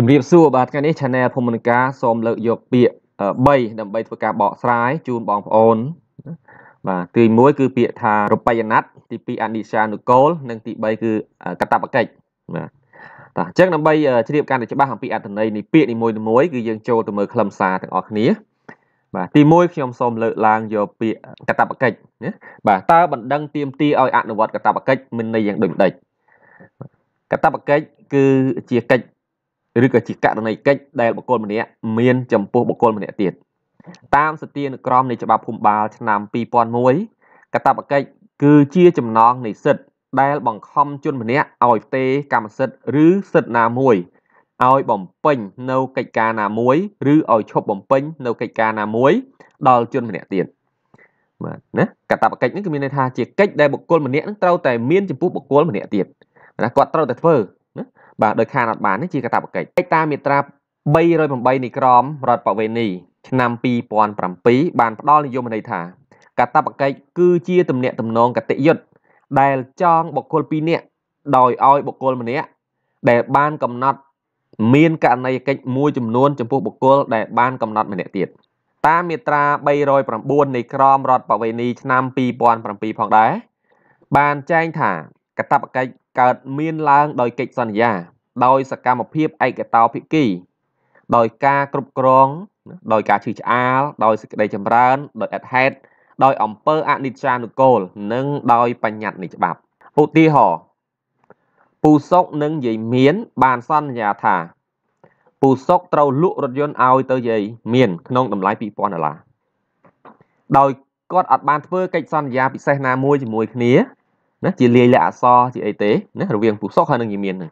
ជំរាបសួរបាទថ្ងៃនេះ Channel ភូមិនិកាសូមលើកយកពាក្យ3ដើម្បីធ្វើការបកស្រាយជូនបងប្អូនបាទទី1គឺពាក្យថារបាយណັດទី2អនិច្ចានុគលនិងទី3គឺកតបកិច្ចបាទបាទអញ្ចឹងដើម្បីជ្រាបកាន់តែច្បាស់អំពីអត្ថន័យនៃពាក្យនីមួយៗគឺយើងចូលទៅមើលខ្លឹមសារទាំងអស់គ្នាបាទទី1ខ្ញុំសូមលើកឡើងយកពាក្យកតបកិច្ចណាបាទតើបណ្ដឹងទៀមទីឲ្យអនុវត្តកតបកិច្ចមានន័យយ៉ាងដូចម្ដេចកតបកិច្ចគឺជាកិច្ចឬក៏ជាករណីកិច្ចដែលបុគ្គលម្នាក់មានចំពោះបុគ្គលម្នាក់ទៀតតាមសទានុក្រម នៃច្បាប់ភូមិបាលឆ្នាំ2001កតបកិច្ចគឺជាចំណងនៃសិទ្ធិដែលបង្ខំជនម្នាក់ឲ្យផ្ទេរកម្មសិទ្ធិឬសិទ្ធិណាមួយឲ្យបំពេញនៅកិច្ចការណាមួយឬឲ្យឈប់បំពេញនៅកិច្ចការណាមួយ ដល់ជនម្នាក់ទៀតបាទណាកតបកិច្ចនេះគឺមានន័យថាជាកិច្ចដែលបុគ្គលម្នាក់នឹងត្រូវតែមានចំពោះបុគ្គលម្នាក់ទៀតណាគាត់ត្រូវតែធ្វើណាបាទដោយខានអត់បាននេះជាកាតព្វកិច្ចតាមមាត្រា308នៃក្រមរដ្ឋបវេណីឆ្នាំ2007បានផ្ដល់និយមន័យថា កាតព្វកិច្ចគឺជាទំនាក់ទំនងកតិយុត្តដែល ចងបុគ្គលពីរនាក់ដោយឲ្យបុគ្គលម្នាក់ដែលបានកំណត់មានករណីកិច្ចមួយចំនួនចំពោះបុគ្គលដែលបានកំណត់ម្នាក់ទៀតតាមមាត្រា309នៃក្រមរដ្ឋបវេណីឆ្នាំ2007ផងដែរបានចែងថាកតបកិច្ចកើតមានឡើងដោយកិច្ចសន្យាដោយសកម្មភាពឯកតោភិគីដោយការគ្រប់គ្រង ដោយ ការឈឺឆ្អាលដោយសេចក្តីចម្រើនដោយអត្តហេតុដោយអំពើអនិច្ចានុគលនិង ដោយបញ្ញត្តិនៃច្បាប់ឧទាហរណ៍ពូសុកនិងយាយមាន បានសន្យាថាពូសុកត្រូវលក់រថយន្តឲ្យទៅយាយមាន ក្នុងតម្លៃ2000ដុល្លារដោយគាត់អត់បានធ្វើកិច្ចសន្យា ពិសេសណាមួយជាមួយគ្នាណាជាលាយលក្ខអសរជាអីទេណារវាងពុសុខហើយនឹងយីមានហ្នឹង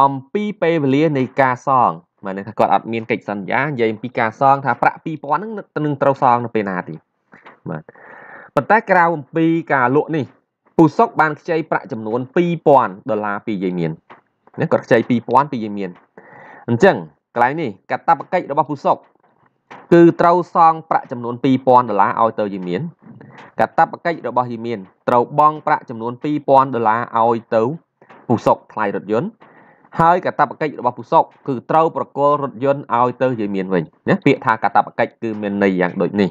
អំពីពេលវេលានៃការសងមកនឹងថាគាត់អត់មានកិច្ចសន្យានិយាយអំពីការសងថាប្រាក់2000ហ្នឹងនឹងត្រូវសងនៅពេលណាទៀតបាទប៉ុន្តែក្រៅអំពីការលក់នេះពុសុកបានខ្ចីប្រាក់ចំនួន2000ដុល្លារពីយាយមានណាគាត់ខ្ចី2000ពីយាយមានអញ្ចឹងកន្លែងនេះកាតព្វកិច្ចរបស់ពុសុកគឺត្រូវសងប្រាក់ចំនួន2000ដុល្លារឲ្យទៅយាយមានកាតព្វកិច្ចរបស់ហ៊ីមៀនត្រូវបង់ប្រាក់ចំនួន2000ដុល្លារឲ្យទៅពូសុកថ្លៃរថយន្តហើយកាតព្វកិច្ចរបស់ពូសុក គឺត្រូវប្រគល់រថយន្តឲ្យទៅហ៊ីមៀនវិញណាពាក្យថាកាតព្វកិច្ចគឺមានន័យយ៉ាងដូចនេះ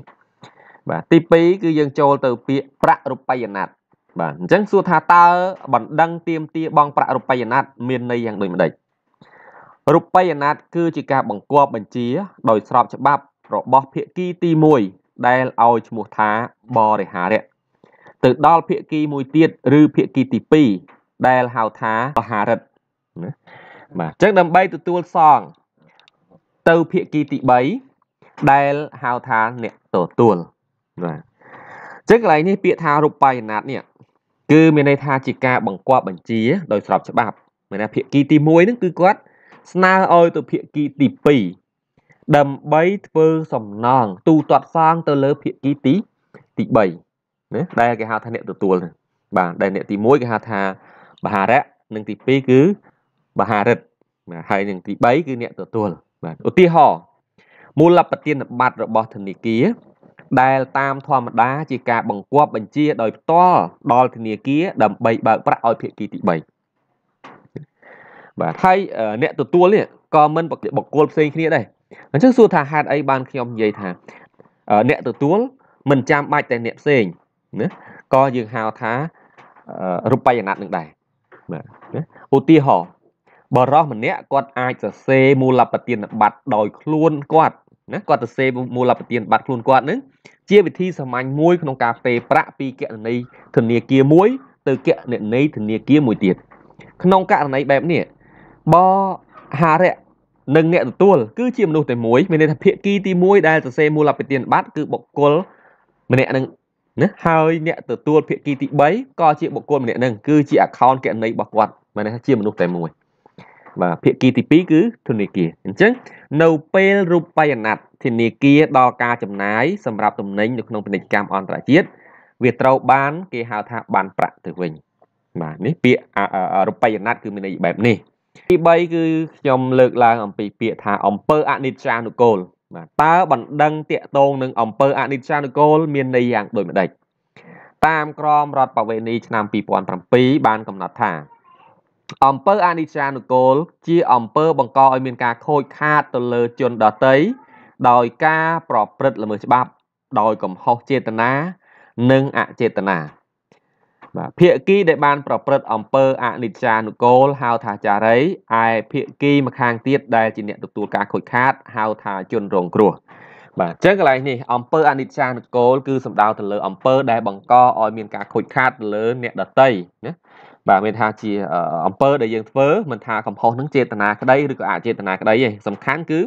បាទទី2គឺយើងចូលទៅពាក្យប្រាក់រូបិយណ័ត្របាទអញ្ចឹងសួរថាតើបណ្ដឹងទៀមទាបងប្រាក់រូបិយណ័ត្រមានន័យយ៉ាងដូចម្ដេចរូបិយណ័ត្រគឺជាការបង្គាប់បញ្ជា ដោយស្របច្បាប់របស់ភាគីទីដែលឲ្យឈ្មោះថាបរិហារៈទៅដល់ភាគីមួយទៀតឬភាគីទី2ដែលហៅថាបហារិទ្ធណាបាទអញ្ចឹងដើម្បីទទួលសង ទៅភាគីទី3ដែលហៅថាអ្នកទទួលបាទចឹងកន្លែងនេះពាក្យថារូបាយណាតនេះគឺមានន័យថាជាការបង្គាប់បញ្ជាដោយស្របច្បាប់មានថាភាគីទី1ហ្នឹងគឺគាត់ស្នើឲ្យទៅភាគីទី2ដើម្បីធ្វើសំណងទូទាត់សងទៅលើភាគីទីទី3ណាដែលគេហៅថាអ្នកទទួលបាទដែលអ្នកទី1គេហៅថាបហារៈនិងទី2គឺបហារិទ្ធហើយនិងទី3គឺអ្នកទទួលបាទឧទាហរណ៍មូលបទានប័ត្ររបស់ធនាគារដែល តាមធម្មតាជាការបង្គាប់បញ្ជាដោយផ្ទាល់ដល់ធនាគារដើម្បីបើកប្រាក់ឲ្យភាគីទី3បាទហើយអ្នកទទួលនេះក៏មិនបុគ្គលផ្សេងគ្នាដែរអញ្ចឹងសួរថាហេតុអីបានខ្ញុំនិយាយថាអ្នកទទួលមិនចាំបាច់តែអ្នកផ្សេងណាក៏យើងហៅថារូបយនៈនឹងដែរបាទណាឧទាហរណ៍បរោះម្នាក់គាត់អាចសរសេរមូលបទានប័ត្រដោយខ្លួនគាត់ណាគាត់សរសេរមូលបទានប័ត្រខ្លួនគាត់នឹងជាវិធីសាមញ្ញមួយក្នុងការពេលប្រាក់ពីគណនីធនាគារមួយទៅគណនីធនាគារមួយទៀតក្នុងករណីបែបនេះបហារៈនិងអ្នកទទួលគឺជាមនុស្សតែមួយមានន័យថាភាគីទី1ដែលសរសេរមូលបទានប័ត្រគឺបុគ្គលម្នាក់នឹងណាហើយអ្នកទទួល ភាគីទី3ក៏ជាបុគ្គលម្នាក់នឹងគឺជា account គណនីរបស់គាត់មានន័យថាជាមនុស្សតែមួយបាទភាគីទី2គឺធនាគារអញ្ចឹងនៅពេលរូបបាយណត្តិធនាគារដល់ការចំណាយសម្រាប់ទំនិញនៅក្នុងពាណិជ្ជកម្មអន្តរជាតិវាត្រូវបាន គេហៅថាបានប្រាក់ទៅវិញបាទនេះពាក្យរូបបាយណត្តិគឺមានន័យបែបនេះទី3គឺខ្ញុំលើកឡើងអំពីពាក្យថាអំពើអនិច្ចានុគលបាទតើបណ្ដឹងតាកតងនឹងអំពើអនិច្ចានុគលមានន័យយ៉ាងដូចម្ដេចតាមក្រមរដ្ឋបវេណីឆ្នាំ2007បានកំណត់ថាអំពើអនិច្ចានុគលជាអំពើបង្កឲ្យមានការខូចខាតទៅលើជនដទៃដោយការប្រព្រឹត្តល្មើសច្បាប់ដោយកំហុសចេតនានិងអចេតនាបាទភាគីដែលបានប្រព្រឹត្តអំពើអនិច្ចានុគលហៅថាចារីឯភាគីម្ខាងទៀតដែលជាអ្នកទទួលការខូចខាតហៅថាជនរងគ្រោះបាទអញ្ចឹងកន្លែងនេះអំពើអនិច្ចានុគលគឺសំដៅទៅលើអំពើដែលបង្កឲ្យមានការខូចខាតលើអ្នកដតីណាបាទមានថាជាអំពើដែលយើងធ្វើមិនថាកំហុសនឹងចេតនាក្តីឬក៏អចេតនាក្តីទេសំខាន់គឺ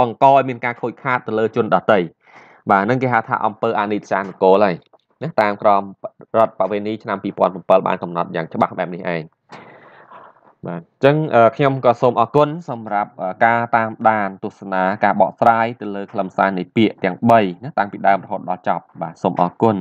បង្កឲ្យមានការខូចខាតទៅលើជនដតីបាទនឹងគេហៅថាអំពើអនិច្ចានុគលហើយណាតាមក្រមរដ្ឋបវេនីឆ្នាំ2007បានកំណត់យ៉ាងច្បាស់បែបនេះឯងបាទអញ្ចឹងខ្ញុំក៏សូមអរគុណសម្រាប់ការតាមដានទស្សនាការបកស្រាយទៅលើខ្លឹមសារនៃពាក្យទាំង3ណាតាំងពីដើមរហូតដល់ចប់បាទសូមអរគុណ